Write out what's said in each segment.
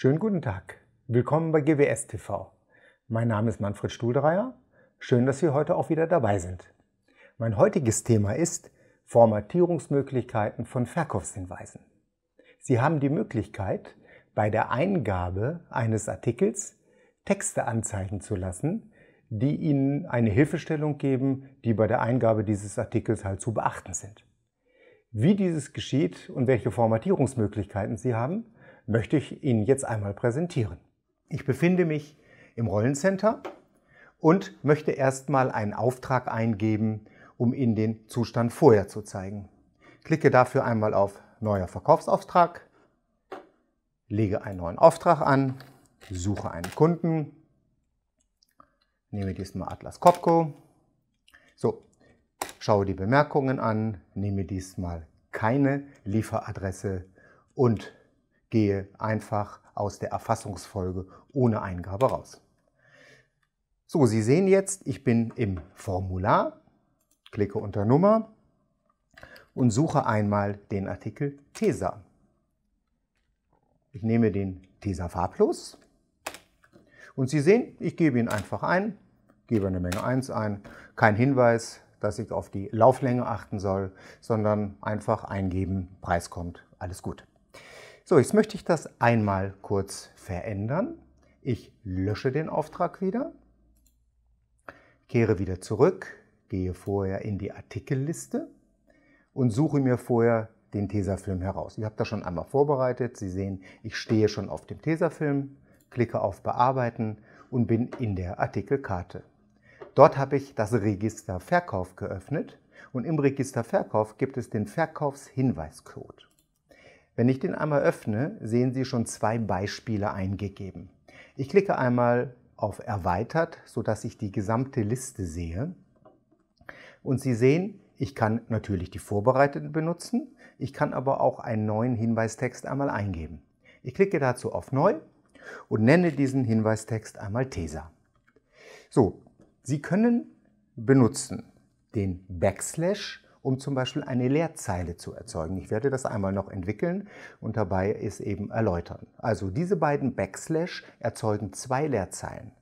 Schönen guten Tag. Willkommen bei GWS TV. Mein Name ist Manfred Stuhldreier. Schön, dass Sie heute auch wieder dabei sind. Mein heutiges Thema ist Formatierungsmöglichkeiten von Verkaufshinweisen. Sie haben die Möglichkeit, bei der Eingabe eines Artikels Texte anzeigen zu lassen, die Ihnen eine Hilfestellung geben, die bei der Eingabe dieses Artikels halt zu beachten sind. Wie dieses geschieht und welche Formatierungsmöglichkeiten Sie haben, möchte ich Ihnen jetzt einmal präsentieren. Ich befinde mich im Rollencenter und möchte erstmal einen Auftrag eingeben, um Ihnen den Zustand vorher zu zeigen. Klicke dafür einmal auf Neuer Verkaufsauftrag, lege einen neuen Auftrag an, suche einen Kunden, nehme diesmal Atlas Copco. So, schaue die Bemerkungen an, nehme diesmal keine Lieferadresse und gehe einfach aus der Erfassungsfolge ohne Eingabe raus. So, Sie sehen jetzt, ich bin im Formular, klicke unter Nummer und suche einmal den Artikel TESA. Ich nehme den TESA farblos und Sie sehen, ich gebe ihn einfach ein, gebe eine Menge 1 ein, kein Hinweis, dass ich auf die Lauflänge achten soll, sondern einfach eingeben, Preis kommt, alles gut. So, jetzt möchte ich das einmal kurz verändern. Ich lösche den Auftrag wieder, kehre wieder zurück, gehe vorher in die Artikelliste und suche mir vorher den Tesafilm heraus. Ich habe das schon einmal vorbereitet. Sie sehen, ich stehe schon auf dem Tesafilm, klicke auf Bearbeiten und bin in der Artikelkarte. Dort habe ich das Register Verkauf geöffnet und im Register Verkauf gibt es den Verkaufshinweiscode. Wenn ich den einmal öffne, sehen Sie schon zwei Beispiele eingegeben. Ich klicke einmal auf Erweitert, sodass ich die gesamte Liste sehe. Und Sie sehen, ich kann natürlich die vorbereiteten benutzen, ich kann aber auch einen neuen Hinweistext einmal eingeben. Ich klicke dazu auf Neu und nenne diesen Hinweistext einmal Tesa. So, Sie können benutzen den Backslash um zum Beispiel eine Leerzeile zu erzeugen. Ich werde das einmal noch entwickeln und dabei es eben erläutern. Also diese beiden Backslash erzeugen zwei Leerzeilen.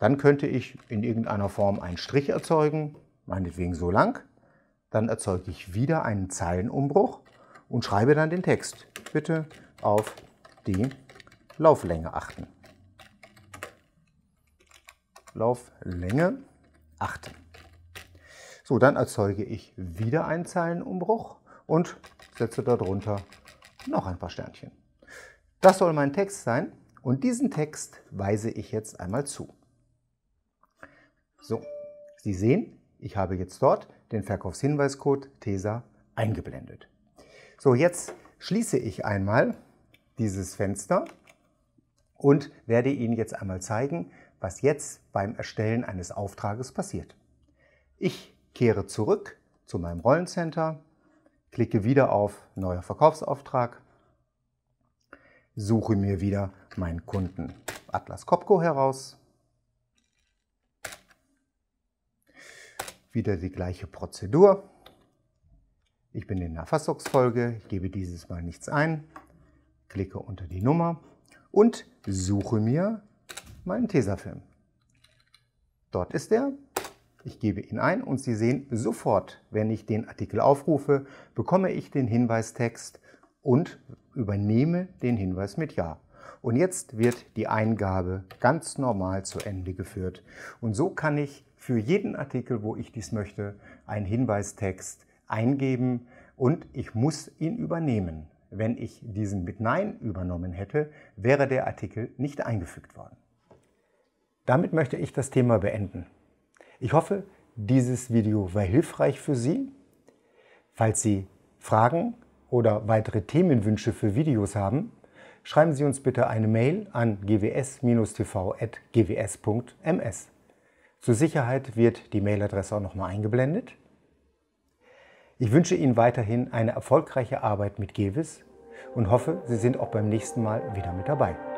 Dann könnte ich in irgendeiner Form einen Strich erzeugen, meinetwegen so lang. Dann erzeuge ich wieder einen Zeilenumbruch und schreibe dann den Text. Bitte auf die Lauflänge achten. Lauflänge achten. So, dann erzeuge ich wieder einen Zeilenumbruch und setze darunter noch ein paar Sternchen. Das soll mein Text sein und diesen Text weise ich jetzt einmal zu. So, Sie sehen, ich habe jetzt dort den Verkaufshinweiscode TESA eingeblendet. So, jetzt schließe ich einmal dieses Fenster und werde Ihnen jetzt einmal zeigen, was jetzt beim Erstellen eines Auftrages passiert. Ich kehre zurück zu meinem Rollencenter, klicke wieder auf Neuer Verkaufsauftrag, suche mir wieder meinen Kunden Atlas Copco heraus. Wieder die gleiche Prozedur. Ich bin in der Fassungsfolge, gebe dieses Mal nichts ein, klicke unter die Nummer und suche mir meinen Tesafilm. Dort ist er, ich gebe ihn ein und Sie sehen sofort, wenn ich den Artikel aufrufe, bekomme ich den Hinweistext und übernehme den Hinweis mit Ja. Und jetzt wird die Eingabe ganz normal zu Ende geführt. Und so kann ich für jeden Artikel, wo ich dies möchte, einen Hinweistext eingeben und ich muss ihn übernehmen. Wenn ich diesen mit Nein übernommen hätte, wäre der Artikel nicht eingefügt worden. Damit möchte ich das Thema beenden. Ich hoffe, dieses Video war hilfreich für Sie. Falls Sie Fragen oder weitere Themenwünsche für Videos haben, schreiben Sie uns bitte eine Mail an gws-tv.gws.ms. Zur Sicherheit wird die Mailadresse auch nochmal eingeblendet. Ich wünsche Ihnen weiterhin eine erfolgreiche Arbeit mit GEWIS und hoffe, Sie sind auch beim nächsten Mal wieder mit dabei.